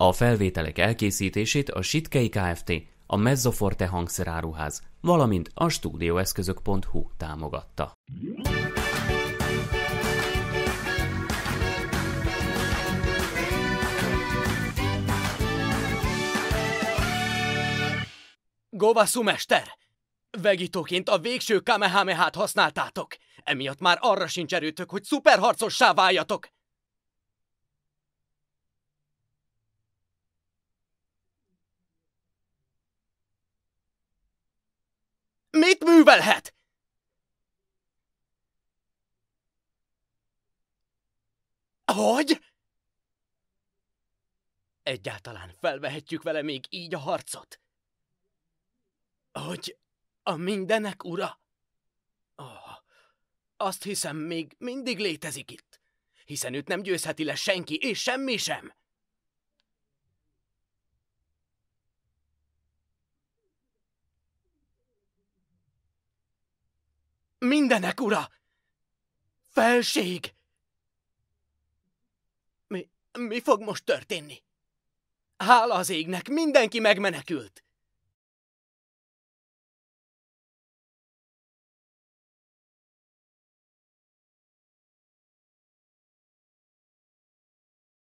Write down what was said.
A felvételek elkészítését a Sitkei Kft., a Mezzoforte hangszeráruház, valamint a stúdióeszközök.hu támogatta. Govasu mester! Vegitóként a végső kamehamehát használtátok. Emiatt már arra sincs erőtök, hogy szuperharcossá váljatok. Mit művelhet? Hogy? Egyáltalán felvehetjük vele még így a harcot? Hogy a mindenek ura? Oh, azt hiszem, még mindig létezik itt, hiszen őt nem győzheti le senki, és semmi sem. Mindenek ura! Felség! Mi, mi fog most történni? Hála az égnek, mindenki megmenekült!